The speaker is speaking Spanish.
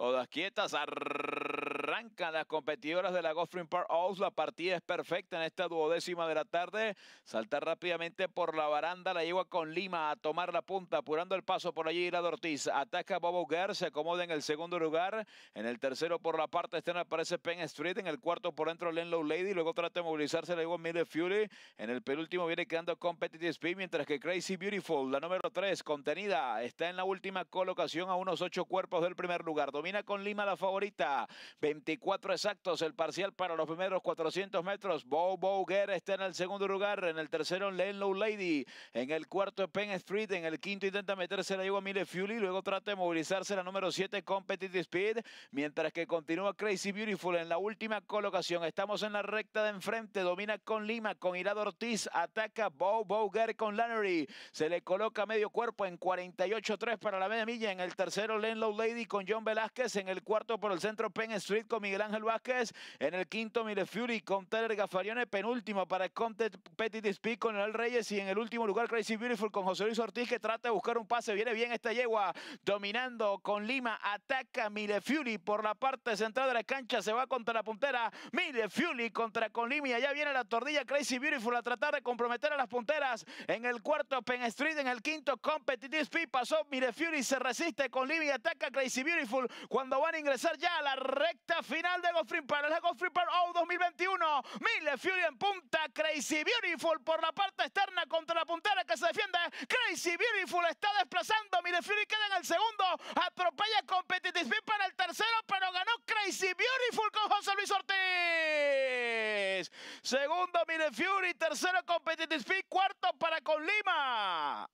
Todas quietas. ar. Arrancan las competidoras de la Gotham Park Owls. La partida es perfecta en esta duodécima de la tarde. saltar rápidamente por la baranda. La lleva con Lima a tomar la punta, apurando el paso por allí. Irad Ortiz ataca Bobo Guerrero. Se acomoda en el segundo lugar. En el tercero por la parte externa aparece Penn Street. En el cuarto por dentro Lenlow Lady. Luego trata de movilizarse. La lleva Miller Fury. En el penúltimo viene quedando Competitive Speed. Mientras que Crazy Beautiful, la número 3, contenida, está en la última colocación a unos ocho cuerpos del primer lugar. Domina con Lima la favorita. 24 exactos el parcial para los primeros 400 metros. Bow Bowger está en el segundo lugar. En el tercero, Lenlow Lady. En el cuarto, Penn Street. En el quinto, intenta meterse la a Mile Fiuli. Luego trata de movilizarse la número 7, Competitive Speed. Mientras que continúa Crazy Beautiful en la última colocación. Estamos en la recta de enfrente. Domina con Lima, con Irado Ortiz. Ataca Bow Bowger con Lannery. Se le coloca medio cuerpo en 48-3 para la media milla. En el tercero, Low Lady con John Velázquez. En el cuarto, por el centro, Penn Street Miguel Ángel Vázquez, en el quinto Mire Fury con Teller Gafarione, penúltimo para el Speed con el Reyes y en el último lugar Crazy Beautiful con José Luis Ortiz que trata de buscar un pase, viene bien esta yegua, dominando con Lima, ataca Mile Fury por la parte central de la cancha, se va contra la puntera, Mile Fury contra con Lima y allá viene la tordilla Crazy Beautiful a tratar de comprometer a las punteras, en el cuarto Pen Street, en el quinto Competitive Speed pasó Mile Fury, se resiste con Lima y ataca Crazy Beautiful cuando van a ingresar ya a la recta este final de Ghost para el la 2021. Mille Fury en punta. Crazy Beautiful por la parte externa contra la puntera que se defiende. Crazy Beautiful está desplazando. Mille Fury queda en el segundo. Atropella Competitive para el tercero, pero ganó Crazy Beautiful con José Luis Ortiz. Segundo, Mille Fury. Tercero, Competitive Cuarto para con Lima